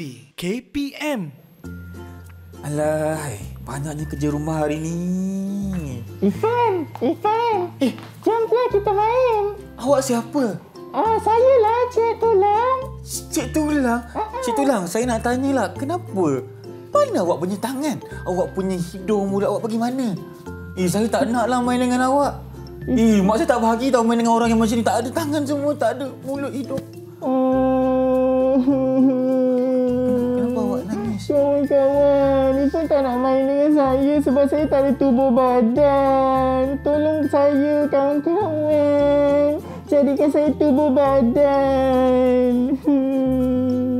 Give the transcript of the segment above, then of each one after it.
Daily KPM Alah, banyaknya kerja rumah hari ini. Ifan, Ifan. Eh, jom pula kita main. Awak siapa? Ah, saya lah Cik Tulang. Cik Tulang? uh Cik Tulang, saya nak tanya lah, kenapa? Mana awak punya tangan? Awak punya hidung Mula awak pergi mana? Eh, saya tak naklah main dengan awak. Eh, mak saya tak bahagi tau main dengan orang yang macam ni. Tak ada tangan semua, tak ada mulut hidung. Hmm. kosong kawan. Ni pun tak nak main dengan saya sebab saya tak ada tubuh badan. Tolong saya kawan-kawan. Jadikan saya tubuh badan. Hmm.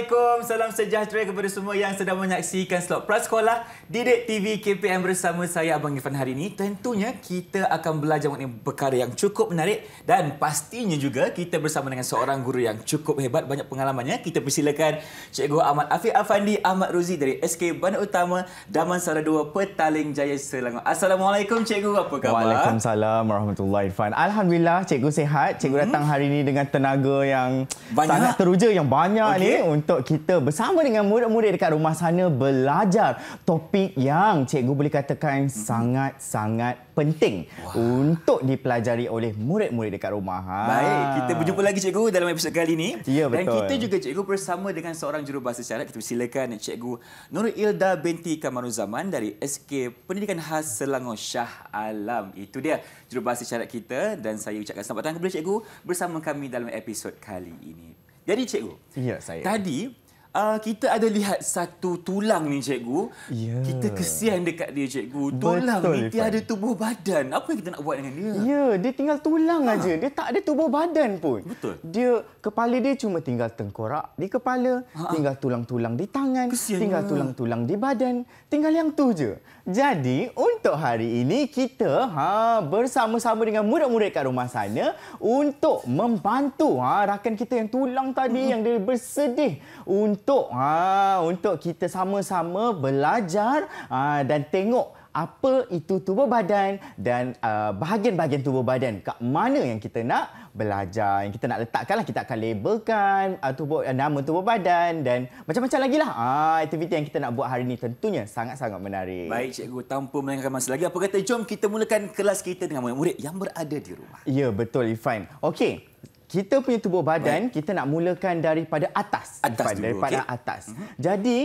Assalamualaikum. Salam sejahtera kepada semua yang sedang menyaksikan slot Plus Sekolah Didik TV KPM bersama saya Abang Irfan hari ini. Tentunya kita akan belajar mengenai perkara yang cukup menarik dan pastinya juga kita bersama dengan seorang guru yang cukup hebat banyak pengalamannya. Kita persilakan Cikgu Ahmad Afiq Afandi Ahmad Ruzi dari SK Bandar Utama Damansara 2 Petaling Jaya Selangor. Assalamualaikum Cikgu. Apa khabar? Waalaikumsalam warahmatullahi wabarakatuh. Alhamdulillah Cikgu sehat. Cikgu hmm. datang hari ini dengan tenaga yang banyak. sangat teruja yang banyak. Okay. Ini untuk untuk kita bersama dengan murid-murid dekat rumah sana belajar topik yang cikgu boleh katakan sangat-sangat penting Wah. untuk dipelajari oleh murid-murid dekat rumah. Ha. Baik, kita berjumpa lagi cikgu dalam episod kali ini. Ya, betul. Dan kita juga cikgu bersama dengan seorang jurubahasa syarat. Kita silakan cikgu Nurul Ilda binti Kamaruzaman dari SK Pendidikan Khas Selangor Shah Alam. Itu dia jurubahasa syarat kita dan saya ucapkan selamat datang kepada cikgu bersama kami dalam episod kali ini. Jadi cikgu, ya, saya. tadi Uh, kita ada lihat satu tulang ni cikgu. Yeah. Kita kesian dekat dia cikgu. Tulang Betul, ni Ifan. tiada tubuh badan. Apa yang kita nak buat dengan dia? Ya, yeah, dia tinggal tulang ha. aja. Dia tak ada tubuh badan pun. Betul. Dia kepala dia cuma tinggal tengkorak di kepala, ha. tinggal tulang-tulang di tangan, kesian tinggal tulang-tulang di badan, tinggal yang tu je. Jadi, untuk hari ini kita ha bersama-sama dengan murid-murid kat rumah sana untuk membantu ha rakan kita yang tulang tadi mm. yang dia bersedih untuk untuk ha untuk kita sama-sama belajar ha, dan tengok apa itu tubuh badan dan uh, bahagian-bahagian tubuh badan kat mana yang kita nak belajar yang kita nak letakkanlah kita akan labelkan uh, tubuh uh, nama tubuh badan dan macam-macam lagi lah Ah, uh, aktiviti yang kita nak buat hari ini tentunya sangat-sangat menarik. Baik cikgu tanpa melengahkan masa lagi apa kata jom kita mulakan kelas kita dengan murid-murid yang berada di rumah. Ya betul Ifan. Okey kita punya tubuh badan Baik. kita nak mulakan daripada atas, atas dulu, daripada okay. atas. Mhm. Jadi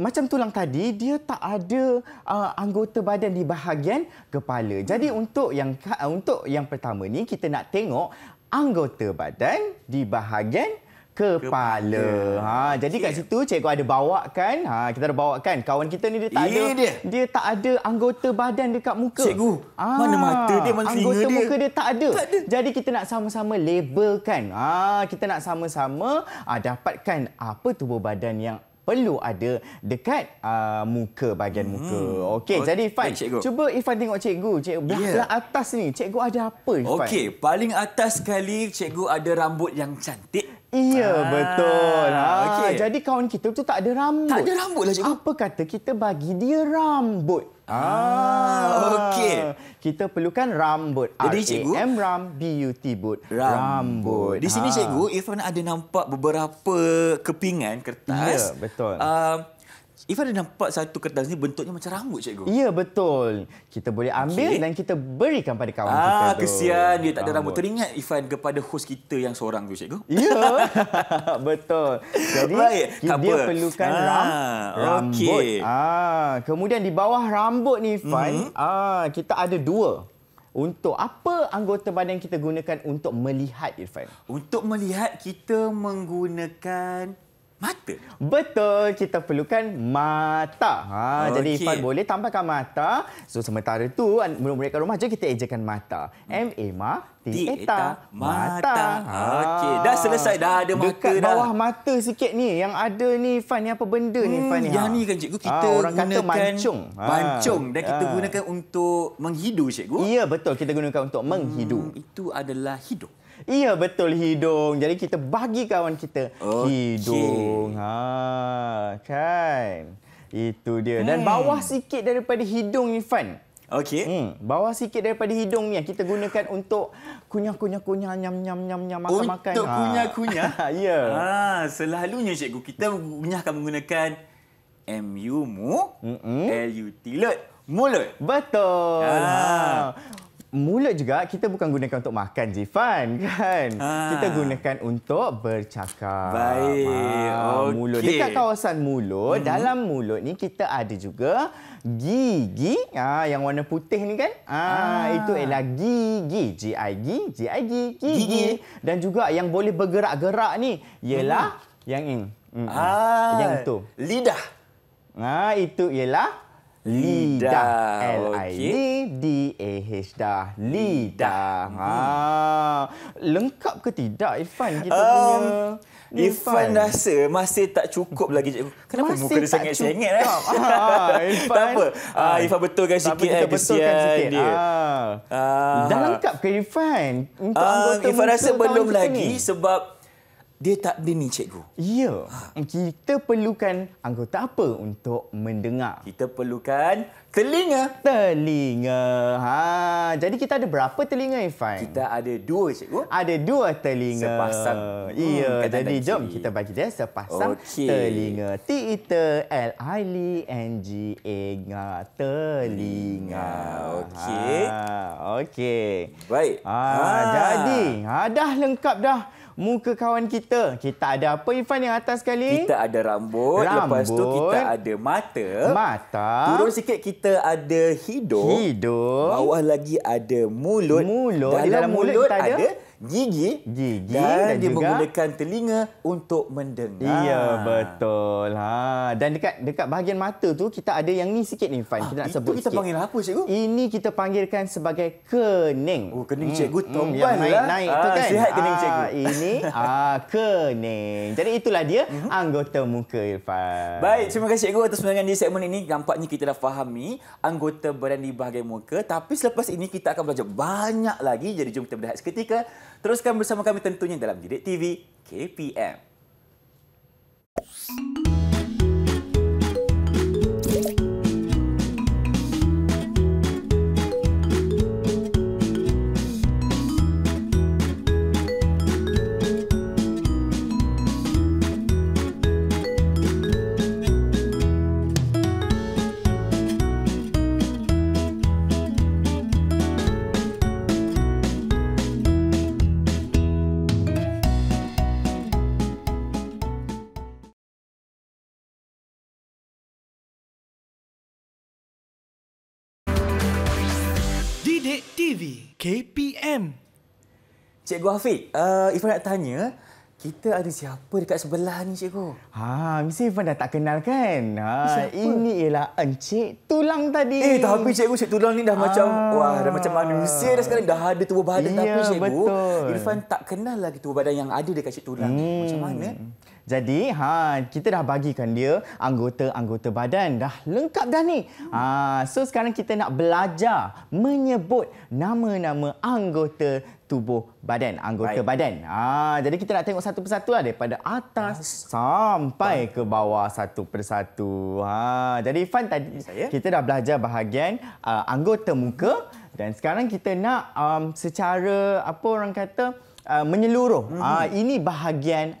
macam tulang tadi dia tak ada uh, anggota badan di bahagian kepala. Jadi hmm. untuk yang uh, untuk yang pertama ni kita nak tengok anggota badan di bahagian kepala. Ha jadi kat situ cikgu ada bawakan ha kita ada kan? kawan kita ni dia tak ada dia. dia tak ada anggota badan dekat muka. Cikgu. Ha, mana mata dia mana singa dia? Anggota muka dia tak ada. tak ada. Jadi kita nak sama-sama labelkan. Ha kita nak sama-sama ha, dapatkan apa tubuh badan yang perlu ada dekat uh, muka bahagian hmm. muka. Okey, okay. jadi Ifan, Baik, cuba Ifan tengok cikgu. Cikgu ya. belah yeah. atas ni, cikgu ada apa Ifan? Okey, paling atas sekali cikgu ada rambut yang cantik. Ya, Aa, ah, betul. Ha, okay. Jadi kawan kita tu tak ada rambut. Tak ada rambut lah, cikgu. Apa kata kita bagi dia rambut? Ah, ha, okey. Kita perlukan rambut. Jadi, cikgu? M ram b u t but. Rambut. Di sini, ha. cikgu, Irfan ada nampak beberapa kepingan kertas. Ya, betul. Uh, If ada nampak satu kertas ni bentuknya macam rambut cikgu. Ya betul. Kita boleh ambil okay. dan kita berikan pada kawan ah, kita. Ah kesian dia tak ada rambut. Teringat Ifan kepada host kita yang seorang tu cikgu. Ya. betul. Jadi Baik, dia apa? perlukan ah, rambut. Okay. Ah kemudian di bawah rambut ni Ifan, mm-hmm. ah kita ada dua. Untuk apa anggota badan kita gunakan untuk melihat Irfan? Untuk melihat kita menggunakan Mata? Betul. Kita perlukan mata. Ha, okay. Jadi Ifan boleh tambahkan mata. So sementara tu, mereka rumah je kita ejakan mata. M-A-M-A. Dieta mata. mata. Ha, okey, dah selesai dah ada mata Dekat dah. bawah mata sikit ni yang ada ni Fan apa benda hmm, ni Fan ni? Yang ni kan cikgu ha, kita ha, orang gunakan kata mancung. Mancung dan kita ha. gunakan untuk menghidu cikgu. Ya betul kita gunakan untuk hmm, menghidu. Itu adalah hidup. Ya betul hidung. Jadi kita bagi kawan kita okay. hidung. Ha, kan. Itu dia. Hmm. Dan bawah sikit daripada hidung Ifan. Okey. Hmm, bawah sikit daripada hidung ni yang kita gunakan untuk kunyah-kunyah-kunyah nyam-nyam-nyam-nyam makan-makan. Untuk ha. kunyah-kunyah. Ha. ya. Ha, selalunya cikgu kita kunyah akan menggunakan MU mu, mm -mm. LUT lut. Mulut. Betul. Ah. Ha mulut juga kita bukan gunakan untuk makan Zifan kan ha. kita gunakan untuk bercakap baik ha, ah, okay. mulut dekat kawasan mulut hmm. dalam mulut ni kita ada juga gigi ha, yang warna putih ni kan ha, ha. itu ialah gigi G I G G I G gigi. gigi dan juga yang boleh bergerak-gerak ni ialah hmm. yang ini hmm. ha. yang tu lidah ha, itu ialah Lidah. L-I-D-A-H D okay. dah. Lidah. Hmm. Ha. Lengkap ke tidak Irfan kita um, punya? Irfan rasa masih tak cukup lagi. Kenapa masih muka dia sengit-sengit? Eh? Ha, tak apa. Ha. Uh, Irfan betulkan tak sikit. Tak apa, kita eh, betulkan sikit. Dia. Ha. dah lengkap ke Irfan? Untuk uh, Irfan rasa belum lagi ini? sebab dia tak bini cikgu. Ya. Kita perlukan anggota apa untuk mendengar? Kita perlukan telinga. Telinga. Ha, jadi kita ada berapa telinga Ifan? Kita ada dua cikgu. Ada dua telinga. Sepasang. Iya, hmm, jadi lagi. jom kita bagi dia sepasang okay. telinga. T I T L I L I N G A -nga. telinga. Okey. Ha, okey. Baik. Ha, ha. jadi ha, dah lengkap dah muka kawan kita. Kita ada apa Irfan yang atas sekali? Kita ada rambut. rambut. Lepas tu kita ada mata. Mata. Turun sikit kita ada hidung. Hidung. Bawah lagi ada mulut. Mulut. Dalam, dalam mulut, mulut kita ada... ada gigi, gigi dan, dan dia juga... menggunakan telinga untuk mendengar. Iya, betul. Ha, dan dekat dekat bahagian mata tu kita ada yang ni sikit ni fine. Ah, kita ah, nak itu Kita panggil apa cikgu? Ini kita panggilkan sebagai kening. Oh, kening hmm. cikgu hmm, tu. Hmm, yang naik-naik lah. Ah, tu kan. Sihat kening ah, cikgu. Ah, ini ah kening. Jadi itulah dia mm-hmm. anggota muka Irfan. Baik, terima kasih cikgu atas menerangkan di segmen ini. Nampaknya kita dah fahami anggota badan di bahagian muka, tapi selepas ini kita akan belajar banyak lagi. Jadi jom kita berehat seketika. Teruskan bersama kami tentunya dalam Didik TV KPM. Thank you. KPM. Cikgu Afiq, uh, eh, Ifan nak tanya, kita ada siapa dekat sebelah ni, cikgu? Ha, mesti Ifan dah tak kenal kan? Ha, siapa? ini ialah Encik Tulang tadi. Eh, tapi cikgu, Encik Tulang ni dah ha. macam wah, dah macam manusia dah sekarang dah ada tubuh badan ya, tapi cikgu, betul. Irfan tak kenal lagi tubuh badan yang ada dekat Encik Tulang. Hmm. Macam mana? Jadi ha kita dah bagikan dia anggota-anggota badan dah lengkap dah ni. Ha so sekarang kita nak belajar menyebut nama-nama anggota tubuh badan, anggota Baik. badan. Ha jadi kita nak tengok satu persatu lah daripada atas As- sampai ke bawah satu persatu. Ha jadi Fan tadi Saya? kita dah belajar bahagian uh, anggota muka dan sekarang kita nak um, secara apa orang kata Uh, menyeluruh. Mm-hmm. Uh, ini bahagian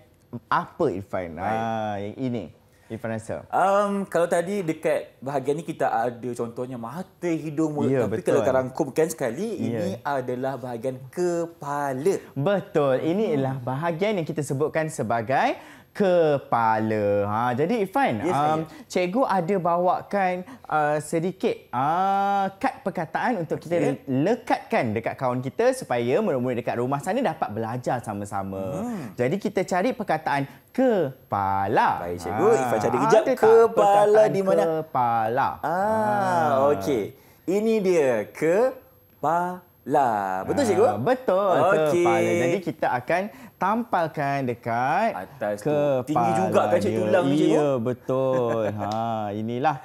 apa Irfan? Ah, yang ini. Irfan rasa. Um, kalau tadi dekat bahagian ini kita ada contohnya mata, hidung, mulut. Yeah, Tapi betul. kalau kita rangkumkan sekali, yeah. ini adalah bahagian kepala. Betul. Ini adalah bahagian yang kita sebutkan sebagai kepala. Ha jadi Ifan, yes, um, cikgu ada bawakan uh, sedikit uh, kad perkataan untuk okay. kita lekatkan dekat kawan kita supaya murid-murid dekat rumah sana dapat belajar sama-sama. Hmm. Jadi kita cari perkataan kepala. Baik cikgu, ha. Ifan cari kejap ha, kepala di mana? Kepala. Ah, ha. okey. Ini dia kepala. Lah, betul cikgu? Uh, betul okay. kepala. Jadi kita akan tampalkan dekat Atas kepala. Tinggi juga kan cik tulang ni cikgu? Ya, betul. ha, inilah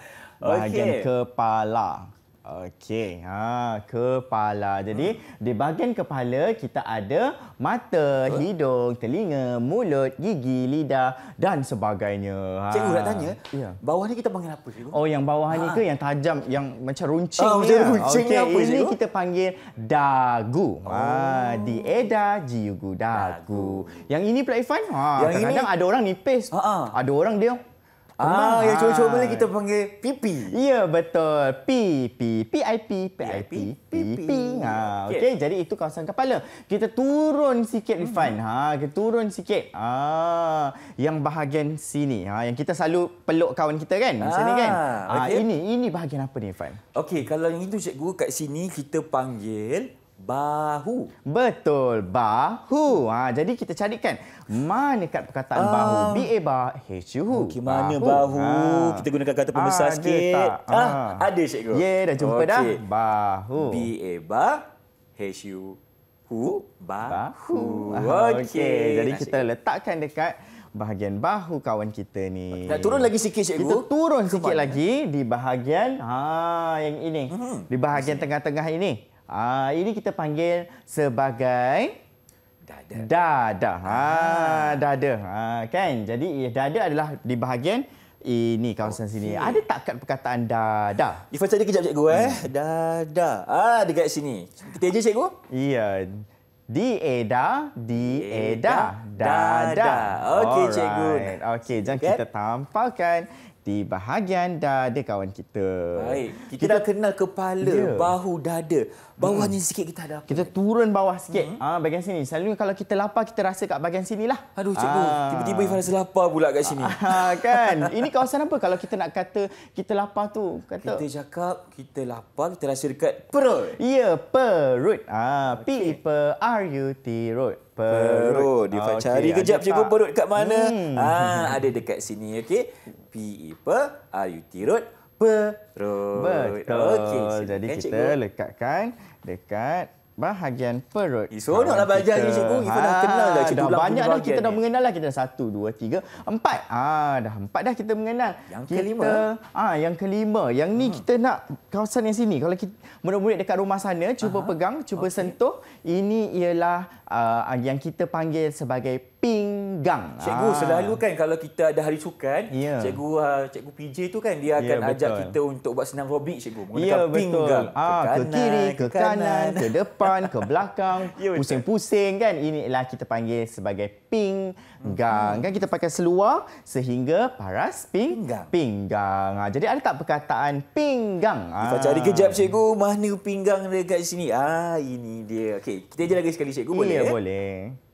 bahagian okay. kepala. Okey, ha kepala. Jadi hmm. di bahagian kepala kita ada mata, hidung, telinga, mulut, gigi, lidah dan sebagainya. Ha. Cikgu nak tanya, ya. bawah ni kita panggil apa cikgu? Oh, yang bawah ha. ni ke ah. yang tajam yang macam runcing oh, ni. Macam ya? runcing okay. ni apa cikgu? Ini kita panggil dagu. Ha, oh. Ha, di eda jiugu dagu. Yang ini pula Ifan. Ha, kadang-kadang ini... ada orang nipis. Ha-ha. Ada orang dia Ah, yang cuba-cuba ni kita panggil pipi. Ya, betul. P, P, PIP, PIP, PP. Ha, okay. okay. jadi itu kawasan kepala. Kita turun sikit, hmm. Rifan. Ha, kita turun sikit. Ah, yang bahagian sini. Ha, yang kita selalu peluk kawan kita kan? Di sini kan? Ah, ha, okay. ini, ini bahagian apa ni, Rifan? Okey, kalau yang itu cikgu kat sini kita panggil bahu. Betul, bahu. Ha, jadi kita carikan mana kat perkataan uh, bahu. B A B H U. Okay, mana bahu? Ha. Kita gunakan kata pembesar ada sikit. Ha. Ah, ha. ha, ada cikgu. Ye, ya, yeah, dah jumpa okay. dah. Bahu. B A B H U. Hu, bahu. bahu. Okey. Okay. Jadi Nasik. kita letakkan dekat bahagian bahu kawan kita ni. Kita turun lagi sikit cikgu. Kita turun sikit Kepala. lagi di bahagian ha yang ini. Hmm. Di bahagian tengah-tengah ini. Ah uh, ini kita panggil sebagai dada. Dada. Ha ah. dada. Ha kan? Jadi eh, dada adalah di bahagian ini kawasan okay. sini. Ada tak kat perkataan dada? Ifa cari kejap cikgu eh. Dada. Ah dekat sini. Kita je cikgu? Iya. Yeah. Di Eda, di Eda, dada. Okey cikgu. Okey, jangan okay. kita tampalkan di bahagian dada kawan kita. Baik, kita, kita dah kenal kepala, yeah. bahu, dada. Bawahnya hmm. sikit kita ada apa? Kita turun bawah sikit. Hmm. Ah, bahagian sini. selalu kalau kita lapar, kita rasa kat bahagian sinilah. Aduh, cikgu. Ah. Tiba-tiba Ifan rasa lapar pula kat sini. Ah, kan? Ini kawasan apa kalau kita nak kata kita lapar tu? Kata... Kita cakap kita lapar, kita rasa dekat perut. Ya, yeah, perut. Ah, P-E-R-U-T, perut. Perut. perut. Ifan okay. cari kejap cikgu perut kat mana. Hmm. Ah, ada dekat sini, okay PE per RUT root perut. Betul. Okay, kan Jadi kan, kita cikgu. lekatkan dekat bahagian perut. Eh, Seronoklah belajar ni cikgu. Kita dah kenal dah ah, cikgu. Dah banyak dah kita dah mengenal lah. Kita satu, dua, tiga, empat. Ah, dah empat dah kita mengenal. Yang kita, kelima. Ah, yang kelima. Yang ni hmm. kita nak kawasan yang sini. Kalau kita murid-murid dekat rumah sana, cuba Aha. pegang, cuba okay. sentuh. Ini ialah uh, yang kita panggil sebagai pinggang. Cikgu Aa. Ah. selalu kan kalau kita ada hari sukan, yeah. cikgu uh, cikgu PJ tu kan dia ya, akan yeah, ajak kita untuk buat senam robik cikgu. Menggunakan yeah, ya, pinggang. Aa, ah, ke, kanan, ke kiri, ke, ke kanan, ke depan, ke belakang, yeah, ya, pusing-pusing kan. Ini Inilah kita panggil sebagai pinggang. Hmm. Kan kita pakai seluar sehingga paras pinggang. Pinggang. Jadi ada tak perkataan pinggang? Kita cari kejap cikgu, mana pinggang dekat sini? Ah, ini dia. Okey, kita je lagi sekali cikgu boleh? Ya, boleh. Eh?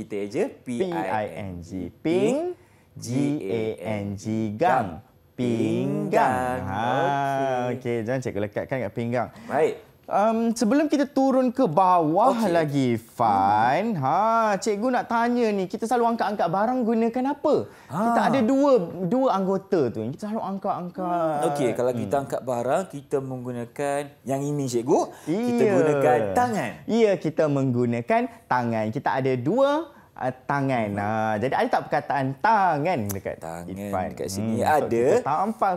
kita aja P I N G ping G A N G gang pinggang. Ha ah, okey okay, jangan cikgu lekatkan kat pinggang. Baik um, sebelum kita turun ke bawah okay. lagi, Fan. Hmm. Ha, cikgu nak tanya ni, kita selalu angkat-angkat barang gunakan apa? Ha. Kita ah. ada dua dua anggota tu. Kita selalu angkat-angkat. Hmm. Okey, kalau kita hmm. angkat barang, kita menggunakan yang ini, cikgu. Iya. Kita gunakan tangan. Iya, kita menggunakan tangan. Kita ada dua Uh, tangan. Uh, jadi ada tak perkataan tangan dekat tangan Irfan? Dekat sini hmm, ada.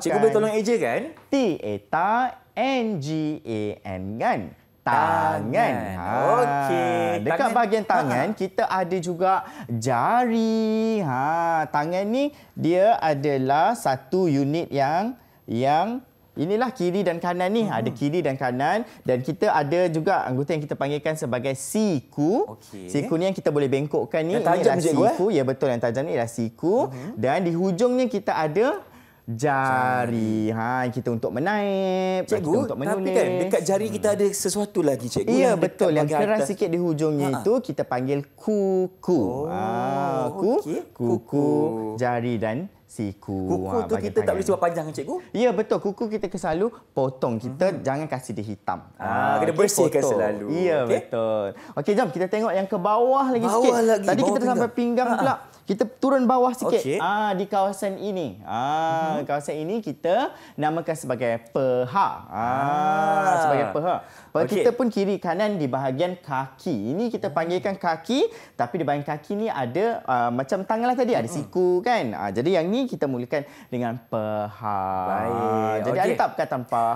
Cikgu boleh tolong eja kan? E t a t a N-G-A-N kan? Tangan. tangan. Ha. Okey. Dekat tangan. bahagian ha. tangan, kita ada juga jari. Ha. Tangan ni dia adalah satu unit yang yang inilah kiri dan kanan ni. Hmm. Ada kiri dan kanan. Dan kita ada juga anggota yang kita panggilkan sebagai siku. Okay. Siku ni yang kita boleh bengkokkan ni. Yang tajam siku. Gue. Ya betul yang tajam ni adalah siku. Hmm. Dan di hujungnya kita ada jari. jari. Ha, kita untuk menaip, cikgu, kita untuk menulis. tapi kan dekat jari kita ada sesuatu lagi, cikgu. Ya, yang betul. Yang keras atas. sikit di hujungnya itu kita panggil kuku. Oh, ha, ku, okay. kuku, kuku, jari dan siku. Kuku ha, tu kita tak boleh sebab panjang, cikgu? Ya, betul. Kuku kita selalu potong. Kita hmm. jangan kasih dia hitam. Ha, ha, kena bersihkan potong. selalu. Ya, okay. betul. Okey, jom kita tengok yang ke bawah lagi bawah sikit. Lagi. Tadi bawah kita dah sampai pinggang ha. pula kita turun bawah sikit okay. ah di kawasan ini ah uh-huh. kawasan ini kita namakan sebagai peha ah, ah. sebagai peha okay. kita pun kiri kanan di bahagian kaki ini kita panggilkan kaki tapi di bahagian kaki ni ada uh, macam tanganlah tadi ada mhm. siku kan ah, jadi yang ni kita mulakan dengan peha baik jadi okay. ada tak perkataan peha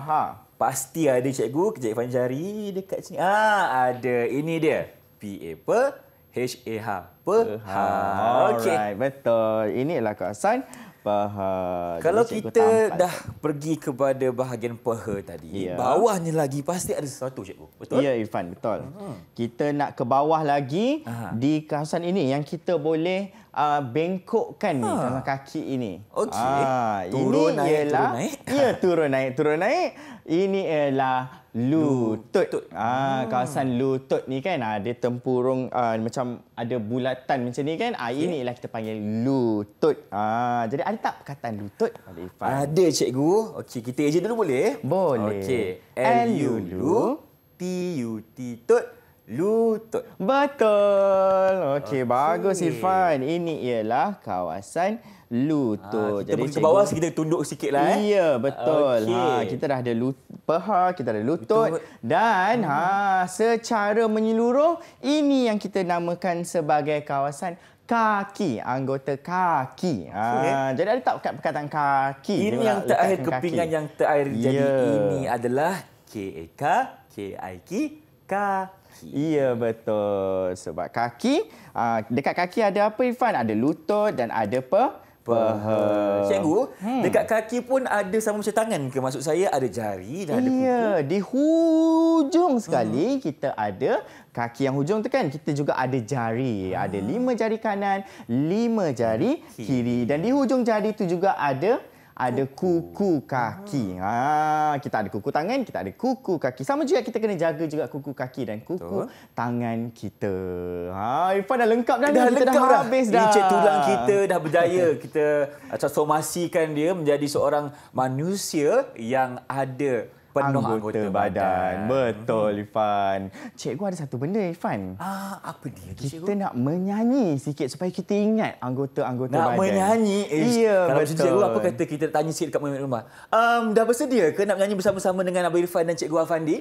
pasti ada cikgu kejap Ivan cari dekat sini ah ada ini dia PA apa? E H-A-H. Perhal. Okey. Alright, betul. Ini adalah kawasan paha. Kalau Jadi kita dah pergi kepada bahagian paha tadi, yeah. bawahnya lagi pasti ada sesuatu, Cikgu. Betul? Ya, yeah, Irfan. Betul. Hmm. Kita nak ke bawah lagi Aha. di kawasan ini yang kita boleh uh, bengkokkan ha. dalam kaki ini. Okey. Ah, turun, naik, turun, naik. Ya, turun, naik, turun, naik. Ini ialah lutut. lutut. Ah, ah kawasan lutut ni kan ada ah, tempurung uh, macam ada bulatan macam ni kan. Ah ini lah kita panggil lutut. Ah jadi ada tak perkataan lutut? Ada cikgu. Okey kita aja dulu boleh? Boleh. Okey. L U T U T tut lutut. Betul. Okey, okay. bagus Irfan. Ini ialah kawasan lutut. Ha, kita pergi ke bawah, kita tunduk sikitlah. Eh? Ya, betul. Okay. Ha, kita dah ada lutut. peha, kita ada lutut. Betul. Dan ha, hmm. ha, secara menyeluruh, ini yang kita namakan sebagai kawasan kaki anggota kaki ha, okay. jadi ada tak perkataan kaki ini yang terakhir kepingan kaki. yang terakhir yeah. jadi ya. ini adalah K A e K K I K K kaki. Ya betul. Sebab kaki, ah, dekat kaki ada apa Irfan? Ada lutut dan ada pe peha. Cikgu, hmm. dekat kaki pun ada sama macam tangan ke? Maksud saya ada jari dan ada kuku. Ya, di hujung hmm. sekali hmm. kita ada kaki yang hujung tu kan kita juga ada jari hmm. ada ah. lima jari kanan lima jari kiri. kiri dan di hujung jari tu juga ada ada kuku kaki. Ha, kita ada kuku tangan, kita ada kuku kaki. Sama juga kita kena jaga juga kuku kaki dan kuku Tuh. tangan kita. Ha, Irfan dah lengkap dah. Dah ni. lengkap dah. Habis dah. Licik tulang kita dah berjaya. kita transformasikan dia menjadi seorang manusia yang ada penuh anggota, anggota badan. badan. Betul, hmm. Ifan. Cikgu ada satu benda, Ifan. Ah, apa dia tu, Cikgu? Kita nak menyanyi sikit supaya kita ingat anggota-anggota badan. Nak menyanyi? Eh, ya, kalau betul. Kalau Cikgu, apa kata kita tanya sikit dekat rumah? Um, dah bersedia ke nak menyanyi bersama-sama dengan Abang Ifan dan Cikgu Afandi?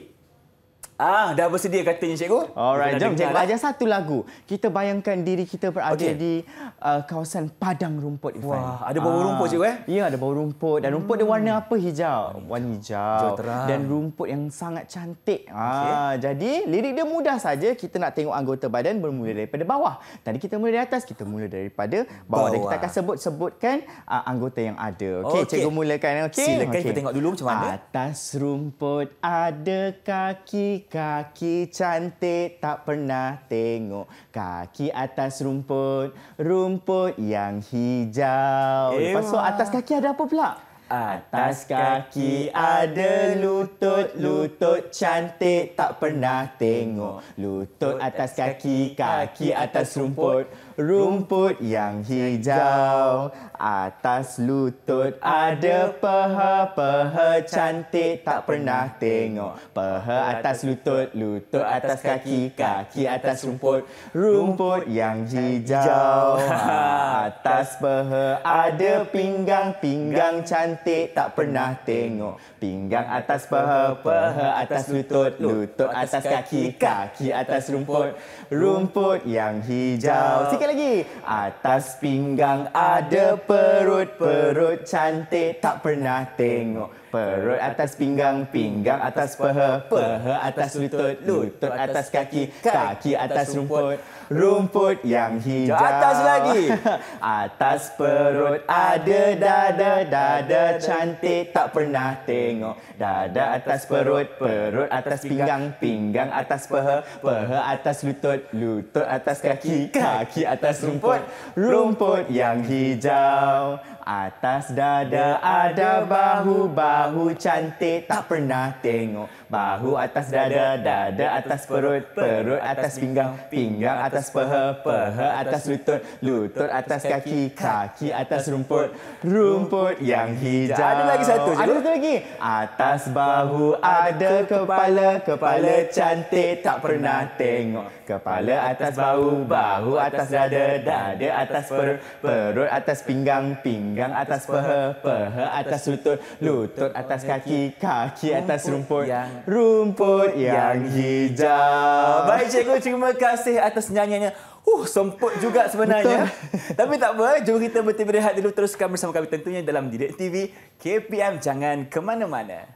Ah, dah bersedia katanya cikgu. Alright, jom kita belajar satu lagu. Kita bayangkan diri kita berada okay. di uh, kawasan padang rumput Ifan. Wah, ada bau ah. rumput cikgu eh? Ya, ada bau rumput dan rumput hmm. dia warna hmm. apa? Hijau. Warna hijau. hijau dan rumput yang sangat cantik. Okay. Ah, jadi lirik dia mudah saja. Kita nak tengok anggota badan bermula daripada bawah. Tadi kita mula dari atas, kita mula daripada bawah, bawah. dan kita akan sebut-sebutkan uh, ah, anggota yang ada. Okey, okay. cikgu mulakan. Okey. Silakan okay. kita tengok dulu macam mana. Atas rumput ada kaki kaki cantik tak pernah tengok kaki atas rumput rumput yang hijau. Ewa. Lepas tu atas kaki ada apa pula? Atas kaki ada lutut lutut cantik tak pernah tengok lutut atas kaki kaki atas rumput rumput yang hijau. Atas lutut ada peha Peha cantik tak pernah tengok Peha atas lutut Lutut atas kaki Kaki atas rumput Rumput yang hijau Atas peha ada pinggang Pinggang cantik tak pernah tengok Pinggang atas peha Peha atas lutut Lutut atas kaki Kaki atas rumput Rumput yang hijau Sikit lagi Atas pinggang ada perut perut cantik tak pernah tengok perut atas pinggang pinggang atas peha peha atas lutut lutut atas kaki kaki atas rumput rumput yang hijau. Atas lagi. Atas perut ada dada, dada cantik tak pernah tengok. Dada atas perut, perut atas pinggang, pinggang atas peha, peha atas lutut, lutut atas kaki, kaki atas rumput, rumput yang hijau. Atas dada ada bahu, bahu cantik tak pernah tengok. Bahu atas dada, dada atas perut, perut atas pinggang, pinggang atas atas peha peha atas lutut lutut atas kaki kaki atas rumput rumput yang hijau ada lagi satu ada satu lagi atas bahu ada kepala kepala cantik tak pernah tengok kepala atas bahu bahu atas dada dada atas per, perut atas pinggang pinggang atas peha peha atas lutut lutut atas kaki kaki atas rumput rumput yang hijau baik cikgu terima kasih atas nyanyi pertanyaannya uh semput juga sebenarnya tapi tak apa eh. jom kita berehat dulu teruskan bersama kami tentunya dalam Direct TV KPM jangan ke mana-mana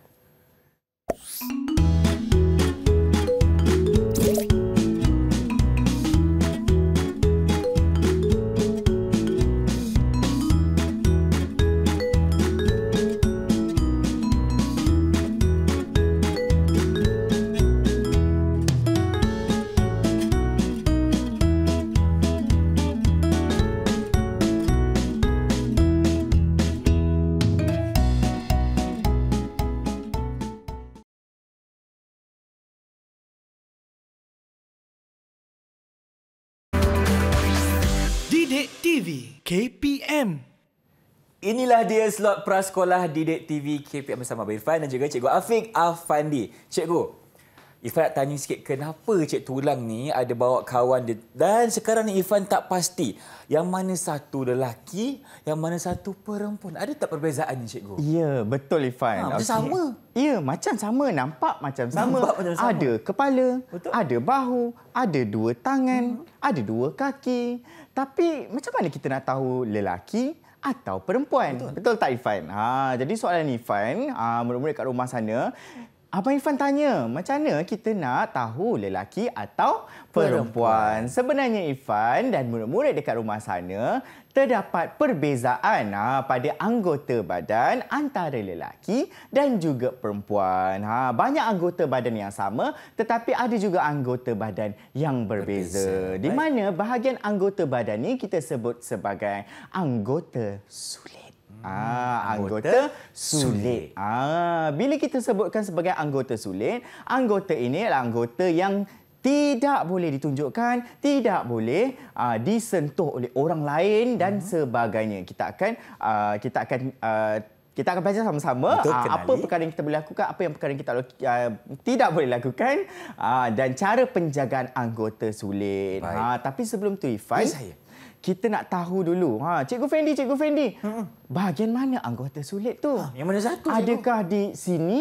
KPM. Inilah dia slot prasekolah Didik TV KPM bersama Abang Irfan dan juga Cikgu Afiq Afandi. Cikgu, Irfan nak tanya sikit kenapa Cik Tulang ni ada bawa kawan dia dan sekarang ni Irfan tak pasti yang mana satu lelaki, yang mana satu perempuan. Ada tak perbezaan ni Cikgu? Ya, betul Irfan. Ha, macam okay. sama. Ya, macam sama. Nampak macam sama. Nampak macam sama. Ada kepala, betul? ada bahu, ada dua tangan, hmm. ada dua kaki. Tapi macam mana kita nak tahu lelaki atau perempuan? Betul, Betul tak Ifan? Ha, jadi soalan ini Ifan, ha, ah, murid-murid kat rumah sana, Abang Irfan tanya, macam mana kita nak tahu lelaki atau perempuan? perempuan. Sebenarnya Irfan dan murid-murid dekat rumah sana terdapat perbezaan ha, pada anggota badan antara lelaki dan juga perempuan. Ha, banyak anggota badan yang sama tetapi ada juga anggota badan yang berbeza. berbeza. Di mana bahagian anggota badan ini kita sebut sebagai anggota sulit. Ah, hmm, anggota sulit. Ah, bila kita sebutkan sebagai anggota sulit, anggota ini adalah anggota yang tidak boleh ditunjukkan, tidak boleh uh, disentuh oleh orang lain dan hmm. sebagainya. Kita akan uh, kita akan uh, kita akan belajar sama-sama Betul, apa perkara yang kita boleh lakukan, apa yang perkara yang kita uh, tidak boleh lakukan uh, dan cara penjagaan anggota sulit. Uh, tapi sebelum tu, Ifan, ya, saya kita nak tahu dulu. Ha, Cikgu Fendi, Cikgu Fendi. Hmm. Bahagian mana anggota sulit tu? Ha, yang mana satu? Adakah cikgu? di sini?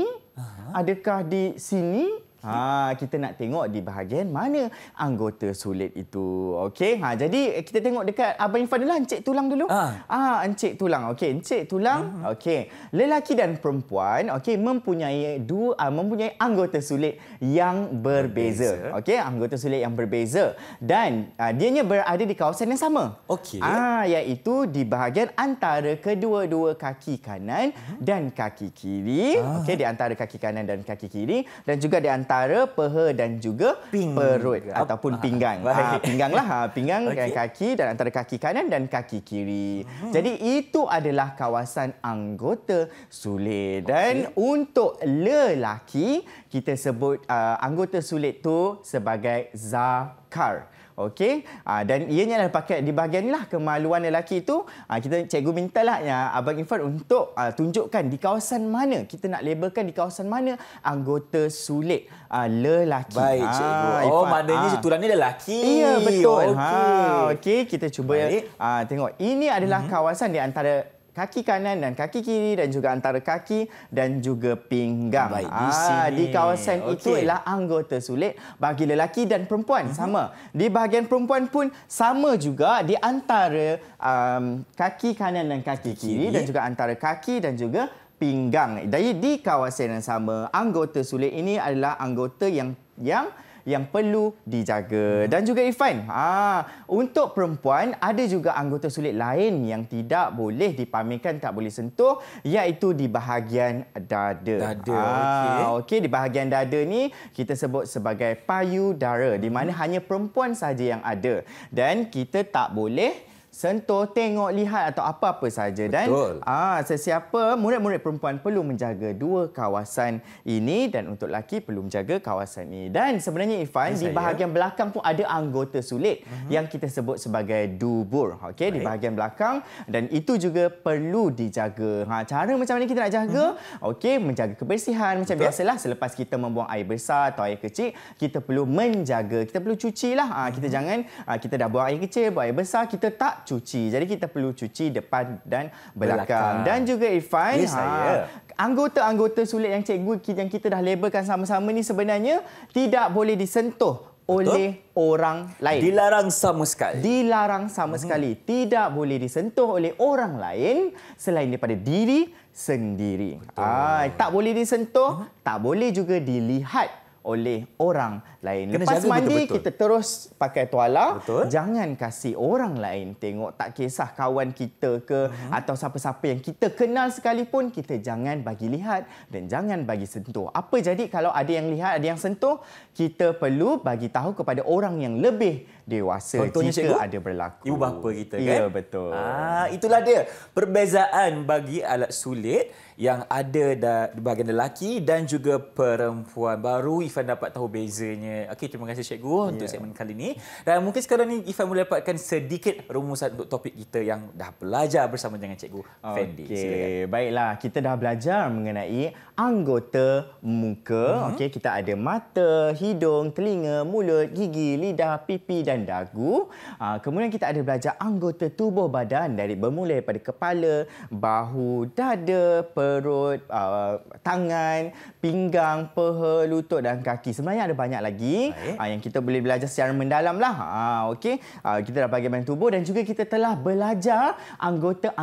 Adakah di sini? Okay. Ha, kita nak tengok di bahagian mana anggota sulit itu. Okey. Ha, jadi kita tengok dekat Abang Irfan dulu, lah, Encik Tulang dulu. Ah, ha, Encik Tulang. Okey, Encik Tulang. Uh-huh. Okey. Lelaki dan perempuan okey mempunyai dua uh, mempunyai anggota sulit yang berbeza. berbeza. Okey, anggota sulit yang berbeza dan uh, dianya berada di kawasan yang sama. Okey. Ah, ha, iaitu di bahagian antara kedua-dua kaki kanan uh-huh. dan kaki kiri. Uh-huh. Okey, di antara kaki kanan dan kaki kiri dan juga di antara antara peha dan juga Ping. perut Ap- ataupun ah, pinggang. Ha, pinggang lah. Ha, pinggang okay. dan kaki dan antara kaki kanan dan kaki kiri. Hmm. Jadi itu adalah kawasan anggota sulit. Dan untuk lelaki, kita sebut uh, anggota sulit tu sebagai zakar. Okey. Uh, dan ianya adalah paket di bahagian inilah kemaluan lelaki itu. Uh, ah, kita cikgu mintalah ya Abang Infan untuk uh, tunjukkan di kawasan mana kita nak labelkan di kawasan mana anggota sulit uh, lelaki. Baik cikgu. oh, maknanya ah. tulang ni lelaki. Ya, betul. Ha, okey. Okey, kita cuba uh, tengok. Ini adalah mm -hmm. kawasan di antara kaki kanan dan kaki kiri dan juga antara kaki dan juga pinggang. Baik, di, ah, di kawasan okay. itu ialah anggota sulit bagi lelaki dan perempuan. Hmm. Sama. Di bahagian perempuan pun sama juga di antara um, kaki kanan dan kaki kiri, kiri dan juga antara kaki dan juga pinggang. Jadi di kawasan yang sama, anggota sulit ini adalah anggota yang yang yang perlu dijaga. Hmm. Dan juga Irfan, ah untuk perempuan ada juga anggota sulit lain yang tidak boleh dipamerkan, tak boleh sentuh iaitu di bahagian dada. Dada. Ah, okey. Okey, di bahagian dada ni kita sebut sebagai payudara di mana hanya perempuan saja yang ada. Dan kita tak boleh sentuh, tengok, lihat atau apa-apa saja dan ah sesiapa murid-murid perempuan perlu menjaga dua kawasan ini dan untuk lelaki perlu menjaga kawasan ini. Dan sebenarnya Ifan di bahagian belakang pun ada anggota sulit uh mhm. -huh. yang kita sebut sebagai dubur. okay di bahagian belakang dan itu juga perlu dijaga. Ha cara macam mana kita nak jaga? Uh mhm. -huh. Okey menjaga kebersihan macam Betul. biasalah selepas kita membuang air besar atau air kecil kita perlu menjaga. Kita perlu cuci lah. Ha kita uh mhm. -huh. jangan ha, kita dah buang air kecil, buang air besar kita tak cuci. Jadi kita perlu cuci depan dan belakang. belakang. Dan juga Irfan, ha, anggota-anggota sulit yang cikgu yang kita dah labelkan sama-sama ni sebenarnya tidak boleh disentuh oleh orang lain. Dilarang sama sekali. Dilarang sama -hmm. sekali. Tidak boleh disentuh oleh orang lain selain daripada diri sendiri. Ah, tak boleh disentuh, -hmm. tak boleh juga dilihat oleh orang lain. Kena Lepas mandi, betul-betul. kita terus pakai tuala. Betul. Jangan kasih orang lain tengok. Tak kisah kawan kita ke uh-huh. atau siapa-siapa yang kita kenal sekalipun, kita jangan bagi lihat dan jangan bagi sentuh. Apa jadi kalau ada yang lihat, ada yang sentuh? Kita perlu bagi tahu kepada orang yang lebih dewasa Contohnya jika cikgu? ada berlaku. Ibu bapa kita ya, kan? Ya, betul. Ah, itulah dia. Perbezaan bagi alat sulit yang ada di bahagian lelaki dan juga perempuan. Baru Ifan dapat tahu bezanya sebenarnya. Okey, terima kasih Cikgu yeah. untuk ya. segmen kali ini. Dan mungkin sekarang ni Ifan boleh dapatkan sedikit rumusan untuk topik kita yang dah belajar bersama dengan Cikgu okay. Fendi. Okey, baiklah. Kita dah belajar mengenai anggota muka. Mm-hmm. Okey, kita ada mata, hidung, telinga, mulut, gigi, lidah, pipi dan dagu. Ah, kemudian kita ada belajar anggota tubuh badan dari bermula pada kepala, bahu, dada, perut, ah, tangan, pinggang, peha, lutut dan kaki. Sebenarnya ada banyak lagi lagi uh, yang kita boleh belajar secara mendalam lah. Uh, Okey, uh, kita dah bagi bahan tubuh dan juga kita telah belajar anggota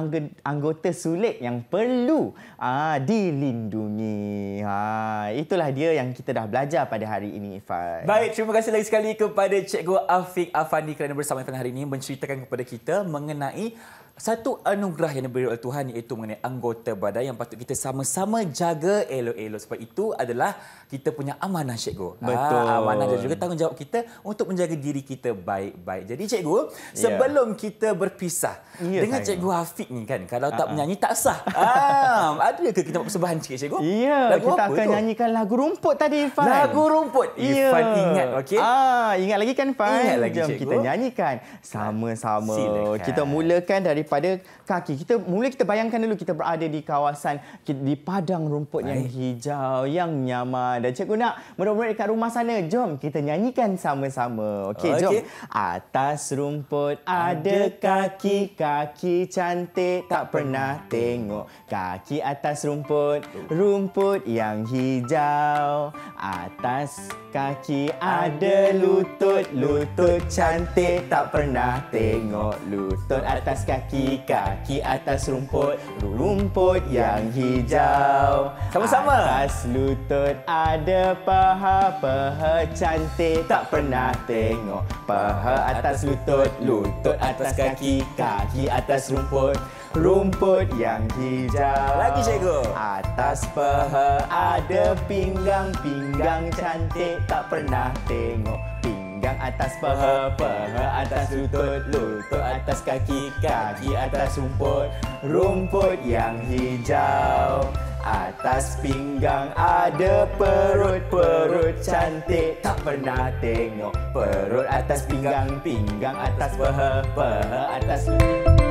anggota sulit yang perlu uh, dilindungi. Uh, itulah dia yang kita dah belajar pada hari ini, Ifan. Baik, terima kasih lagi sekali kepada Cikgu Afiq Afandi kerana bersama kita hari ini menceritakan kepada kita mengenai satu anugerah yang diberi oleh Tuhan iaitu mengenai anggota badan yang patut kita sama-sama jaga elok-elok. Sebab itu adalah kita punya amanah, Cikgu. Ah, Betul. Ha, amanah dan juga tanggungjawab kita untuk menjaga diri kita baik-baik. Jadi, Cikgu, ya. sebelum kita berpisah yeah, dengan saya. Cikgu Hafiq ni kan, kalau tak uh menyanyi, tak sah. ha, ada ke kita buat persembahan sikit, Cikgu? Ya, yeah, kita akan itu? nyanyikan lagu rumput tadi, Irfan. Lagu rumput. Ya. Irfan yeah. ingat, okey? Ah, ingat lagi kan, Irfan? Ingat lagi, Jom Cikgu. kita nyanyikan sama-sama. Kita mulakan dari daripada kaki. Kita mula kita bayangkan dulu kita berada di kawasan di padang rumput Baik. yang hijau, yang nyaman. Dan cikgu nak murid-murid dekat rumah sana, jom kita nyanyikan sama-sama. Okey, okay. jom. Atas rumput ada kaki, kaki cantik tak pernah tengok. Kaki atas rumput, rumput yang hijau. Atas kaki ada lutut, lutut cantik tak pernah tengok. Lutut atas kaki kaki atas rumput Rumput yang hijau Sama-sama Atas ah. lutut ada paha Paha cantik tak pernah tengok Paha atas lutut Lutut atas kaki Kaki atas rumput Rumput yang hijau Lagi cikgu Atas paha ada pinggang Pinggang cantik tak pernah tengok pinggang atas paha paha atas lutut lutut atas kaki kaki atas rumput rumput yang hijau atas pinggang ada perut perut cantik tak pernah tengok perut atas pinggang pinggang atas paha paha atas lutut